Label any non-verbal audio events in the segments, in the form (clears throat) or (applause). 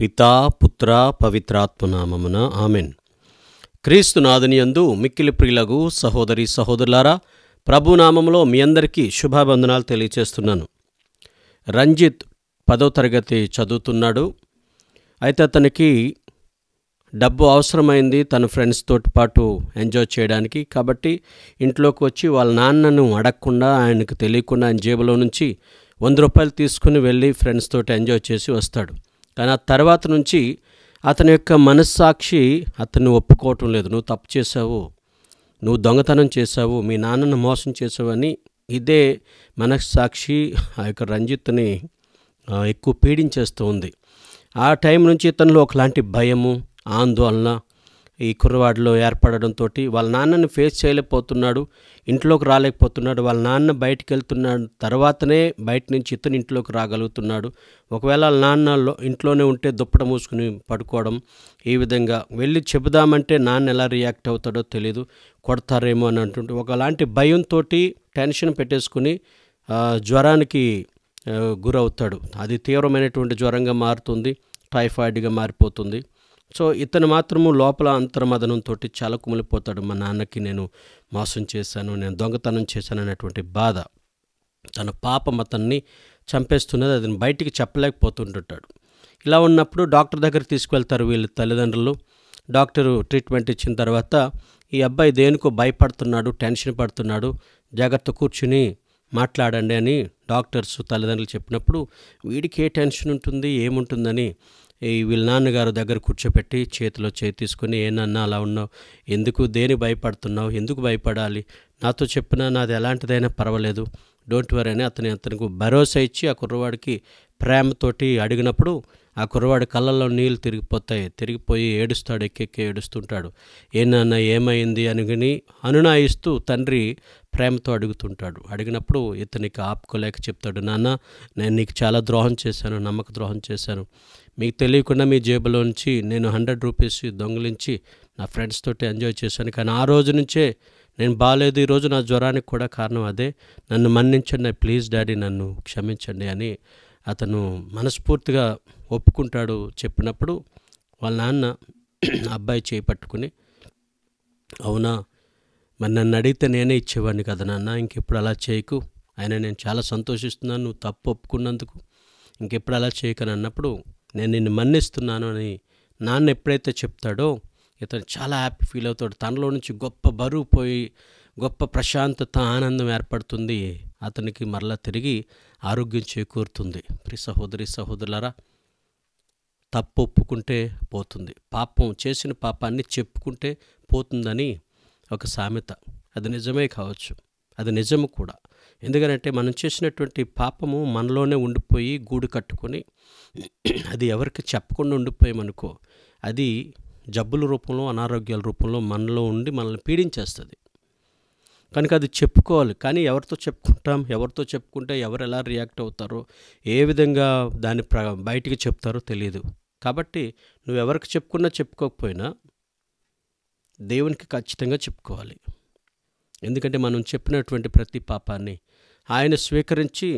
పితా పుత్ర పవిత్రాత్మనామమున ఆమెన్ క్రీస్తునాథునియందు మిక్కిలి ప్రియులకు సహోదరి సహోదరులారా ప్రభునామంలో మీ అందరికీ శుభాబంధనాలు తెలియచేస్తున్నాను రంజిత్ పదో తరగతి చదువుతున్నాడు అయితే అతనికి డబ్బు అవసరమైంది తన ఫ్రెండ్స్తో పాటు ఎంజాయ్ చేయడానికి కాబట్టి ఇంట్లోకి వచ్చి వాళ్ళ నాన్నను అడగకుండా ఆయనకు తెలియకుండా ఆయన జేబులో నుంచి వంద రూపాయలు తీసుకుని వెళ్ళి ఫ్రెండ్స్ తోటి ఎంజాయ్ చేసి వస్తాడు కానీ ఆ తర్వాత నుంచి అతని యొక్క మనస్సాక్షి అతన్ని ఒప్పుకోవటం లేదు నువ్వు తప్పు చేసావు నువ్వు దొంగతనం చేసావు మీ నాన్నను మోసం చేసావని ఇదే మనస్సాక్షి ఆ యొక్క రంజిత్ని ఎక్కువ పీడించేస్తూ ఉంది ఆ టైం నుంచి ఇతనిలో ఒకలాంటి భయము ఆందోళన ఈ కుర్రవాడిలో ఏర్పడడంతో వాళ్ళ నాన్నని ఫేస్ చేయలేకపోతున్నాడు ఇంట్లోకి రాలేకపోతున్నాడు వాళ్ళ నాన్న బయటికి వెళ్తున్నాడు తర్వాతనే బయట నుంచి ఇతను ఇంట్లోకి రాగలుగుతున్నాడు ఒకవేళ వాళ్ళ నాన్న ఇంట్లోనే ఉంటే దుప్పట మూసుకుని పడుకోవడం ఈ విధంగా వెళ్ళి చెబుదామంటే నాన్న ఎలా రియాక్ట్ అవుతాడో తెలియదు కొడతారేమో అని అంటుంటే ఒకలాంటి భయంతో టెన్షన్ పెట్టేసుకుని జ్వరానికి గురవుతాడు అది తీవ్రమైనటువంటి జ్వరంగా మారుతుంది టైఫాయిడ్గా మారిపోతుంది సో ఇతను మాత్రము లోపల అంతర్మదనంతో చాలా కుమిలిపోతాడు మా నాన్నకి నేను మోసం చేశాను నేను దొంగతనం చేశాను అనేటువంటి బాధ తన పాపం అతన్ని చంపేస్తున్నది అతను బయటికి చెప్పలేకపోతుంటుంటాడు ఇలా ఉన్నప్పుడు డాక్టర్ దగ్గర తీసుకువెళ్తారు వీళ్ళ తల్లిదండ్రులు డాక్టరు ట్రీట్మెంట్ ఇచ్చిన తర్వాత ఈ అబ్బాయి దేనికో భయపడుతున్నాడు టెన్షన్ పడుతున్నాడు జాగ్రత్త కూర్చుని మాట్లాడండి అని డాక్టర్స్ తల్లిదండ్రులు చెప్పినప్పుడు వీడికి ఏ టెన్షన్ ఉంటుంది ఏముంటుందని ఈ వీళ్ళ నాన్నగారు దగ్గర కూర్చోపెట్టి చేతిలో చేతి తీసుకుని ఏనన్నా అలా ఉన్నావు ఎందుకు దేని భయపడుతున్నావు ఎందుకు భయపడాలి నాతో చెప్పిన నాది ఎలాంటిదైనా పర్వాలేదు డోంట్ వరీ అని అతని అతనికి భరోసా ఇచ్చి ఆ కుర్రవాడికి ప్రేమతోటి అడిగినప్పుడు ఆ కుర్రవాడి కళ్ళల్లో నీళ్ళు తిరిగిపోతాయి తిరిగిపోయి ఏడుస్తాడు ఎక్కెక్కి ఏడుస్తుంటాడు ఏనాన్న ఏమైంది అనుగుని అనునాయిస్తూ తండ్రి ప్రేమతో అడుగుతుంటాడు అడిగినప్పుడు ఇతనికి ఆపుకోలేక చెప్తాడు నాన్న నేను నీకు చాలా ద్రోహం చేశాను నమ్మక ద్రోహం చేశాను మీకు తెలియకుండా మీ జేబులోంచి నేను హండ్రెడ్ రూపీస్ దొంగిలించి నా ఫ్రెండ్స్ తోటి ఎంజాయ్ చేశాను కానీ ఆ రోజు నుంచే నేను బాగాలేదు ఈరోజు నా జ్వరానికి కూడా కారణం అదే నన్ను మన్నించండి ప్లీజ్ డాడీ నన్ను క్షమించండి అని అతను మనస్ఫూర్తిగా ఒప్పుకుంటాడు చెప్పినప్పుడు వాళ్ళ నాన్న (clears throat) అబ్బాయి చేయి పట్టుకుని అవునా మరి నన్ను అడిగితే నేనే ఇచ్చేవాడిని కదా నాన్న ఇంకెప్పుడు అలా చేయకు ఆయన నేను చాలా సంతోషిస్తున్నాను నువ్వు తప్పు ఒప్పుకున్నందుకు ఇంకెప్పుడు అలా చేయకని అన్నప్పుడు నేను నిన్ను మన్నిస్తున్నాను అని నాన్న ఎప్పుడైతే చెప్తాడో ఇతను చాలా హ్యాపీ ఫీల్ అవుతాడు తనలో నుంచి గొప్ప బరువు పోయి గొప్ప ప్రశాంతత ఆనందం ఏర్పడుతుంది అతనికి మరలా తిరిగి ఆరోగ్యం చేకూరుతుంది ప్రి సహోదరి సహోదరులరా తప్పు ఒప్పుకుంటే పోతుంది పాపం చేసిన పాపాన్ని చెప్పుకుంటే పోతుందని ఒక సామెత అది నిజమే కావచ్చు అది నిజము కూడా ఎందుకంటే మనం చేసినటువంటి పాపము మనలోనే ఉండిపోయి గూడు కట్టుకొని అది ఎవరికి చెప్పకుండా ఉండిపోయామనుకో అది జబ్బుల రూపంలో అనారోగ్యాల రూపంలో మనలో ఉండి మనల్ని పీడించేస్తుంది కనుక అది చెప్పుకోవాలి కానీ ఎవరితో చెప్పుకుంటాం ఎవరితో చెప్పుకుంటే ఎవరు ఎలా రియాక్ట్ అవుతారో ఏ విధంగా దాని ప్ర బయటికి చెప్తారో తెలియదు కాబట్టి నువ్వు ఎవరికి చెప్పుకున్నా చెప్పుకోకపోయినా దేవునికి ఖచ్చితంగా చెప్పుకోవాలి ఎందుకంటే మనం చెప్పినటువంటి ప్రతి పాపాన్ని ఆయన స్వీకరించి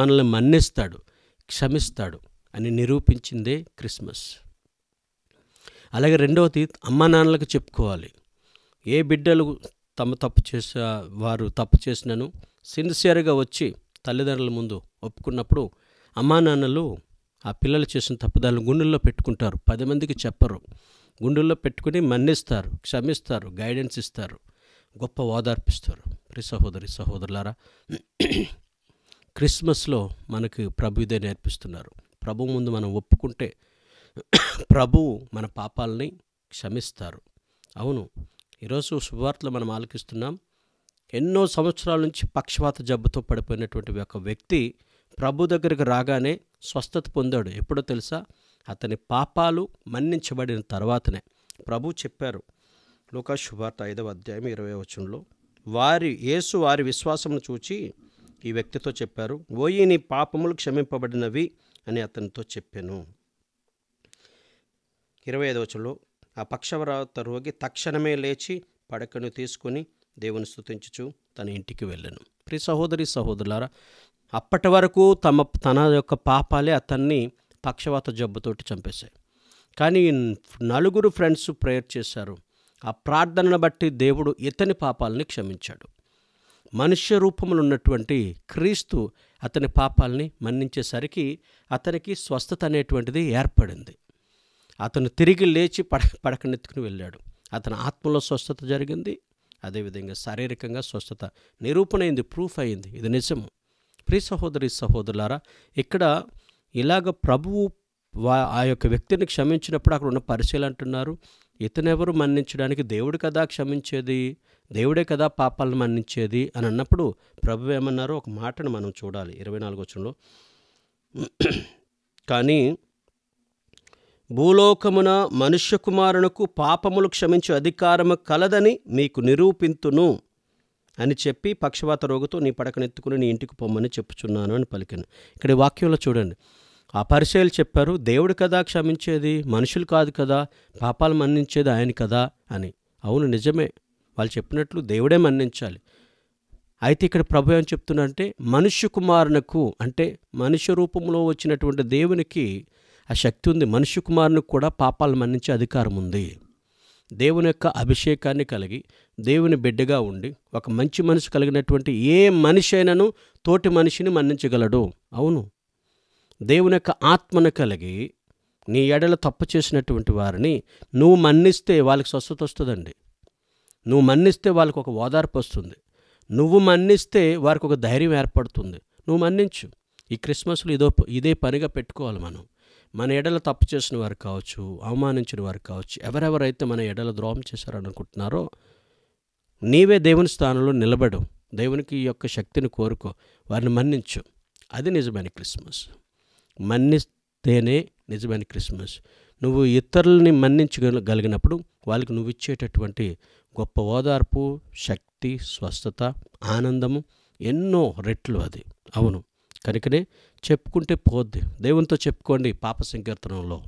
మనల్ని మన్నిస్తాడు క్షమిస్తాడు అని నిరూపించిందే క్రిస్మస్ అలాగే రెండవది అమ్మా నాన్నలకు చెప్పుకోవాలి ఏ బిడ్డలు తమ తప్పు చేసే వారు తప్పు చేసినను సిన్సియర్గా వచ్చి తల్లిదండ్రుల ముందు ఒప్పుకున్నప్పుడు అమ్మా నాన్నలు ఆ పిల్లలు చేసిన తప్పుదాలను గుండెల్లో పెట్టుకుంటారు పది మందికి చెప్పరు గుండెల్లో పెట్టుకుని మన్నిస్తారు క్షమిస్తారు గైడెన్స్ ఇస్తారు గొప్ప ఓదార్పిస్తారు ప్రి సహోదరి సహోదరులారా క్రిస్మస్లో మనకు ప్రభు ఇదే నేర్పిస్తున్నారు ప్రభు ముందు మనం ఒప్పుకుంటే ప్రభు మన పాపాలని క్షమిస్తారు అవును ఈరోజు శుభవార్తలు మనం ఆలకిస్తున్నాం ఎన్నో సంవత్సరాల నుంచి పక్షవాత జబ్బుతో పడిపోయినటువంటి ఒక వ్యక్తి ప్రభు దగ్గరికి రాగానే స్వస్థత పొందాడు ఎప్పుడో తెలుసా అతని పాపాలు మన్నించబడిన తర్వాతనే ప్రభు చెప్పారు లోకా శుభార్త ఐదవ అధ్యాయం ఇరవై వచనంలో వారి యేసు వారి విశ్వాసమును చూచి ఈ వ్యక్తితో చెప్పారు ఓయి నీ పాపములు క్షమింపబడినవి అని అతనితో చెప్పాను ఇరవై ఐదు ఐదవచంలో ఆ పక్షవరాత రోగి తక్షణమే లేచి పడకను తీసుకుని దేవుని స్థుతించుచు తన ఇంటికి వెళ్ళను ప్రి సహోదరి సహోదరులారా అప్పటి వరకు తమ తన యొక్క పాపాలే అతన్ని పక్షవాత జబ్బుతోటి చంపేశాయి కానీ నలుగురు ఫ్రెండ్స్ ప్రేయర్ చేశారు ఆ ప్రార్థనను బట్టి దేవుడు ఇతని పాపాలని క్షమించాడు మనుష్య రూపంలో ఉన్నటువంటి క్రీస్తు అతని పాపాలని మన్నించేసరికి అతనికి స్వస్థత అనేటువంటిది ఏర్పడింది అతను తిరిగి లేచి పడ పడకనెత్తుకుని వెళ్ళాడు అతని ఆత్మలో స్వస్థత జరిగింది అదేవిధంగా శారీరకంగా స్వస్థత నిరూపణ అయింది ప్రూఫ్ అయింది ఇది నిజము ప్రీ సహోదరి సహోదరులారా ఇక్కడ ఇలాగ ప్రభువు ఆ యొక్క వ్యక్తిని క్షమించినప్పుడు అక్కడ ఉన్న పరిశీలన అంటున్నారు ఇతనెవరు మన్నించడానికి దేవుడు కదా క్షమించేది దేవుడే కదా పాపాలను మన్నించేది అని అన్నప్పుడు ప్రభు ఏమన్నారో ఒక మాటను మనం చూడాలి ఇరవై నాలుగు వచ్చంలో కానీ భూలోకమున మనుష్యకుమారునకు పాపములు క్షమించు అధికారము కలదని మీకు నిరూపింతును అని చెప్పి పక్షవాత రోగుతో నీ పడకనెత్తుకుని నీ ఇంటికి పొమ్మని చెప్పుచున్నాను అని పలికాను ఇక్కడ వాక్యంలో చూడండి ఆ పరిచయలు చెప్పారు దేవుడు కదా క్షమించేది మనుషులు కాదు కదా పాపాలు మన్నించేది ఆయన కదా అని అవును నిజమే వాళ్ళు చెప్పినట్లు దేవుడే మన్నించాలి అయితే ఇక్కడ ప్రభు ఏం చెప్తున్నా అంటే మనుష్య కుమారునకు అంటే మనుష్య రూపంలో వచ్చినటువంటి దేవునికి ఆ శక్తి ఉంది మనుష్య కుమారునికి కూడా పాపాలు మన్నించే అధికారం ఉంది దేవుని యొక్క అభిషేకాన్ని కలిగి దేవుని బిడ్డగా ఉండి ఒక మంచి మనసు కలిగినటువంటి ఏ మనిషి అయినను తోటి మనిషిని మన్నించగలడు అవును దేవుని యొక్క ఆత్మను కలిగి నీ ఎడల తప్పు చేసినటువంటి వారిని నువ్వు మన్నిస్తే వాళ్ళకి స్వస్థత వస్తుందండి నువ్వు మన్నిస్తే వాళ్ళకి ఒక ఓదార్పు వస్తుంది నువ్వు మన్నిస్తే వారికి ఒక ధైర్యం ఏర్పడుతుంది నువ్వు మన్నించు ఈ క్రిస్మస్లో ఇదో ఇదే పనిగా పెట్టుకోవాలి మనం మన ఎడల తప్పు చేసిన వారు కావచ్చు అవమానించిన వారు కావచ్చు ఎవరెవరైతే మన ఎడల ద్రోహం చేశారనుకుంటున్నారో నీవే దేవుని స్థానంలో నిలబడు దేవునికి ఈ యొక్క శక్తిని కోరుకో వారిని మన్నించు అది నిజమైన క్రిస్మస్ మన్నిస్తేనే నిజమైన క్రిస్మస్ నువ్వు ఇతరులని మన్నించగలిగినప్పుడు వాళ్ళకి నువ్వు ఇచ్చేటటువంటి గొప్ప ఓదార్పు శక్తి స్వస్థత ఆనందము ఎన్నో రెట్లు అది అవును కనుకనే చెప్పుకుంటే పోద్ది దేవునితో చెప్పుకోండి పాప సంకీర్తనంలో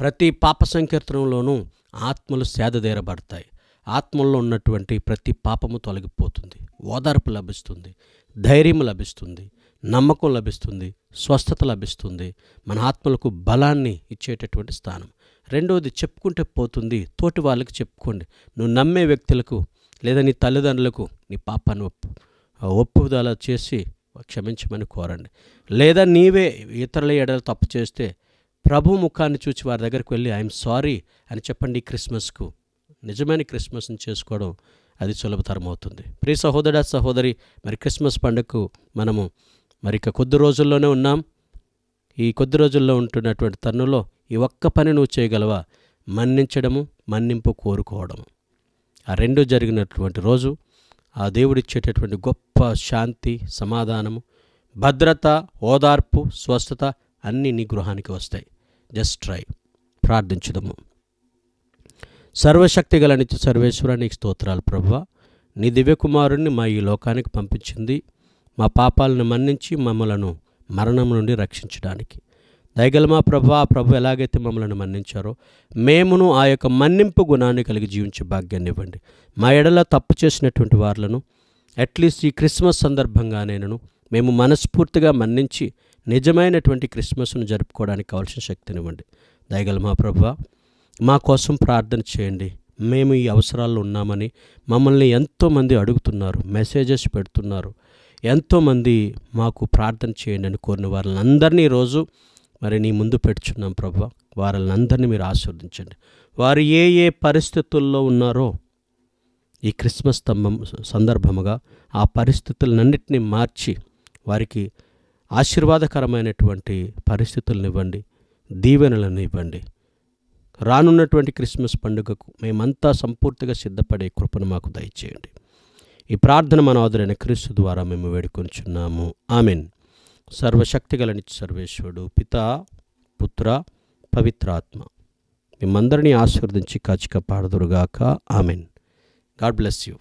ప్రతి పాప సంకీర్తనంలోనూ ఆత్మలు సేదదేరబడతాయి ఆత్మల్లో ఉన్నటువంటి ప్రతి పాపము తొలగిపోతుంది ఓదార్పు లభిస్తుంది ధైర్యం లభిస్తుంది నమ్మకం లభిస్తుంది స్వస్థత లభిస్తుంది మన ఆత్మలకు బలాన్ని ఇచ్చేటటువంటి స్థానం రెండవది చెప్పుకుంటే పోతుంది తోటి వాళ్ళకి చెప్పుకోండి నువ్వు నమ్మే వ్యక్తులకు లేదా నీ తల్లిదండ్రులకు నీ పాపాన్ని ఒప్పు ఒప్పుదల చేసి క్షమించమని కోరండి లేదా నీవే ఇతరుల ఏడలు తప్పు చేస్తే ప్రభు ముఖాన్ని చూచి వారి దగ్గరికి వెళ్ళి ఐఎమ్ సారీ అని చెప్పండి ఈ క్రిస్మస్కు నిజమైన క్రిస్మస్ని చేసుకోవడం అది సులభతరం అవుతుంది ప్రియ సహోదర సహోదరి మరి క్రిస్మస్ పండుగకు మనము మరి ఇక కొద్ది రోజుల్లోనే ఉన్నాం ఈ కొద్ది రోజుల్లో ఉంటున్నటువంటి తన్నులో ఈ ఒక్క పని నువ్వు చేయగలవా మన్నించడము మన్నింపు కోరుకోవడము ఆ రెండు జరిగినటువంటి రోజు ఆ దేవుడిచ్చేటటువంటి గొప్ప శాంతి సమాధానము భద్రత ఓదార్పు స్వస్థత అన్నీ నీ గృహానికి వస్తాయి జస్ట్ ట్రై ప్రార్థించుదము సర్వశక్తి గల నిత్య సర్వేశ్వర నీకు స్తోత్రాలు ప్రభు నీ దివ్యకుమారుణ్ణి మా ఈ లోకానికి పంపించింది మా పాపాలను మన్నించి మమ్మలను మరణం నుండి రక్షించడానికి దయగలమా ఆ ప్రభు ఎలాగైతే మమ్మల్ని మన్నించారో మేమును ఆ యొక్క మన్నింపు గుణాన్ని కలిగి జీవించే భాగ్యాన్ని ఇవ్వండి మా ఎడల తప్పు చేసినటువంటి వారులను అట్లీస్ట్ ఈ క్రిస్మస్ సందర్భంగా నేను మేము మనస్ఫూర్తిగా మన్నించి నిజమైనటువంటి క్రిస్మస్ను జరుపుకోవడానికి కావాల్సిన శక్తినివ్వండి దయగల మా ప్రభు మా కోసం ప్రార్థన చేయండి మేము ఈ అవసరాల్లో ఉన్నామని మమ్మల్ని ఎంతోమంది అడుగుతున్నారు మెసేజెస్ పెడుతున్నారు ఎంతోమంది మాకు ప్రార్థన చేయండి అని కోరిన వారిని అందరినీ ఈరోజు మరి నీ ముందు పెడుచున్నాం ప్రభా వారిని అందరినీ మీరు ఆశీర్వదించండి వారు ఏ ఏ పరిస్థితుల్లో ఉన్నారో ఈ క్రిస్మస్ స్తంభం సందర్భముగా ఆ పరిస్థితులన్నింటినీ మార్చి వారికి ఆశీర్వాదకరమైనటువంటి పరిస్థితులను ఇవ్వండి దీవెనలను ఇవ్వండి రానున్నటువంటి క్రిస్మస్ పండుగకు మేమంతా సంపూర్తిగా సిద్ధపడే కృపను మాకు దయచేయండి ఈ ప్రార్థన మన ఆదురైన క్రీస్తు ద్వారా మేము వేడుకొంచున్నాము ఆమెన్ సర్వశక్తి గల సర్వేశ్వరుడు పిత పుత్ర పవిత్రాత్మ మిమ్మందరినీ ఆశీర్వదించి కాచిక పాడదురుగాక ఆమెన్ గాడ్ బ్లెస్ యూ